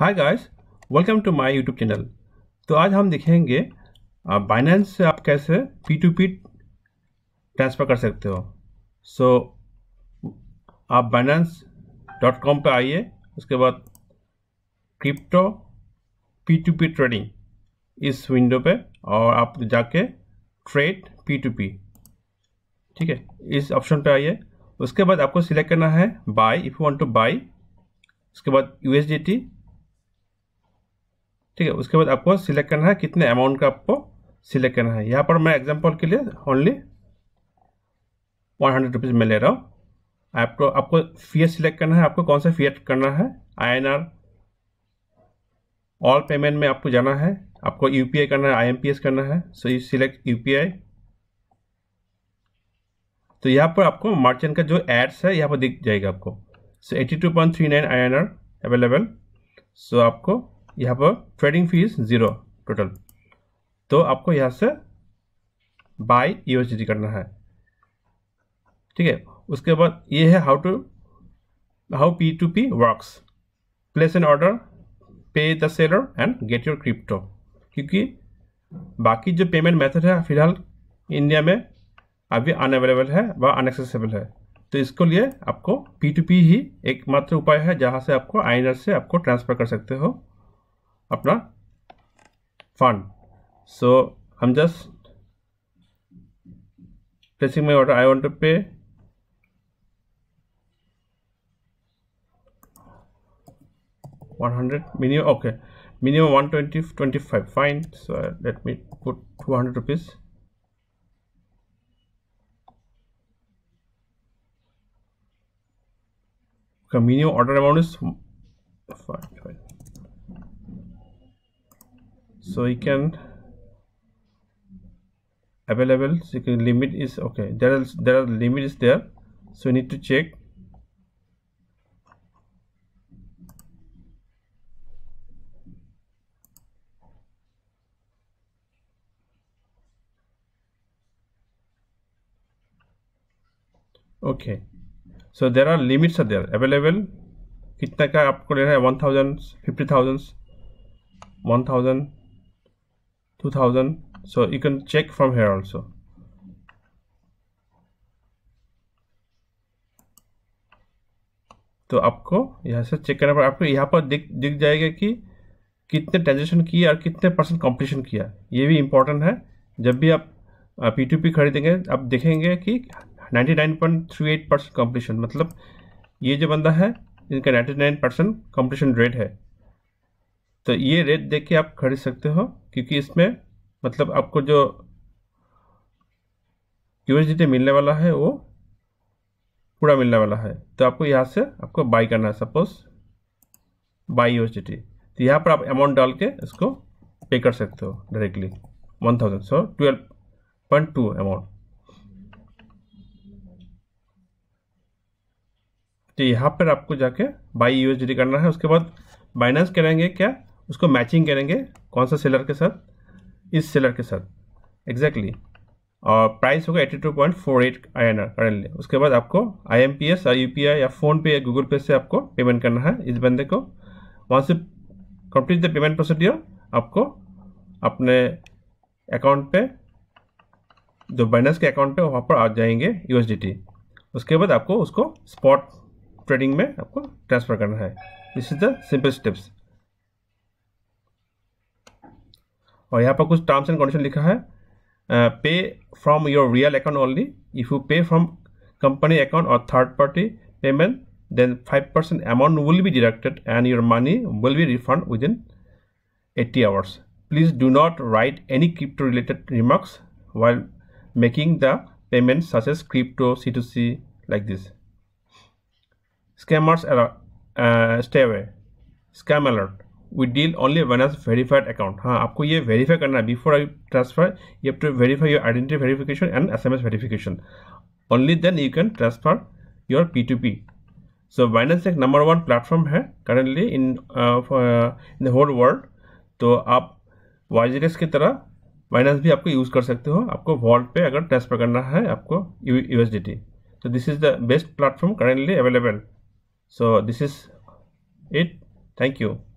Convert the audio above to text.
Hi guys welcome to my YouTube channel तो आज हम देखेंगे आप बाइनेंस से आप कैसे पी टू पी ट्रांसफ़र कर सकते हो सो so, आप बाइनेंस डॉट कॉम पर आइए उसके बाद crypto P to P trading इस विंडो पे और आप जाके ट्रेड पी टू पी ठीक है इस ऑप्शन पे आइए उसके बाद आपको सिलेक्ट करना है buy if you want to buy उसके बाद यू ठीक है उसके बाद आपको सिलेक्ट करना है कितने अमाउंट का आपको सिलेक्ट करना है यहाँ पर मैं एग्जाम्पल के लिए ओनली वन हंड्रेड रुपीज़ में ले रहा हूँ आपको आपको फीएस सिलेक्ट करना है आपको कौन सा फीएस करना है आईएनआर ऑल पेमेंट में आपको जाना है आपको यूपीआई करना है आईएमपीएस करना है सो यू सिलेक्ट यूपीआई तो यहाँ पर आपको मार्चेंट का जो एड्स है यहाँ पर दिख जाएगा आपको so eighty two point three nine I N R available so आपको यहाँ पर ट्रेडिंग फीस ज़ीरो टोटल तो आपको यहाँ से बाई यूएसडी करना है ठीक है उसके बाद ये है how to how P to P works place an order pay the seller and get your crypto क्योंकि बाकी जो पेमेंट मेथड है फिलहाल इंडिया में अभी अनअवेलेबल है व अनएक्सेसिबल है तो इसको लिए आपको पी टू पी ही एकमात्र उपाय है जहाँ से आपको आई से आपको ट्रांसफ़र कर सकते हो আপনার fun. so i'm just placing my order i want to pay One hundred minimum okay minimum 120 25 fine so uh, let me put 200 rupees okay minimum order amount is fine so you can available so can limit is okay there is there are limit is there so you need to check okay so there are limits are there available कितना ka आपको लेना है one thousand 2000 so you can check from here also तो आपको यहाँ से check करना पड़ेगा आपको यहाँ पर दिख दिख जाएगा कि कितने ट्रांजेक्शन किए और कितने परसेंट कॉम्पिटिशन किया ये भी इम्पोर्टेंट है जब भी आप पी टू पी खरीदेंगे आप देखेंगे कि 99.38 परसेंट कॉम्पिटिशन मतलब ये जो बंदा है इनका 99 परसेंट कॉम्पिटिशन रेट है तो ये रेट देख के आप खरीद सकते हो क्योंकि इसमें मतलब आपको जो टी मिलने वाला है वो पूरा मिलने वाला है तो आपको यहाँ से आपको बाई करना है सपोज बाई यूएसडीटी तो यहाँ पर आप अमाउंट डाल के इसको पे कर सकते हो directly one thousand so twelve point two amount तो यहाँ पर आपको जाके बाई यूएसडीटी करना है उसके बाद बाइनेंस करेंगे क्या उसको मैचिंग करेंगे कौन सा सेलर के साथ इस सेलर के साथ एग्जैक्टली exactly. और प्राइस होगा eighty two point four eight I N R currently उसके बाद आपको आई एम पी एस या यू पी आई या फ़ोनपे या गूगल पे से आपको पेमेंट करना है इस बंदे को वहाँ से कंप्लीट द पेमेंट प्रोसीड्योर आपको अपने अकाउंट पे जो बैनर्स के अकाउंट पे वहाँ पर आ जाएंगे यू उसके बाद आपको उसको स्पॉट ट्रेडिंग में आपको ट्रांसफ़र करना है this is the simple steps और यहाँ पर कुछ टर्म्स एंड कंडीशन लिखा है pay from your real account only if you pay from company account or third party payment then 5% amount will be deducted and your money will be refunded within 80 hours please do not write any crypto related remarks while making the payment, such as crypto c2c like this scammers are uh, stay away scam alert we deal only one age verified account हाँ आपको ये verify करना है before I transfer you have to verify your identity verification and S M S verification only then you can transfer your P to P so Binance एक number one platform है currently in in the whole world तो आप वाइजरेस की तरह Binance भी आपको use कर सकते हो आपको वॉल्ट पे अगर ट्रांसफर करना है आपको यू एस डी टी तो this is the best platform currently available so this is it thank you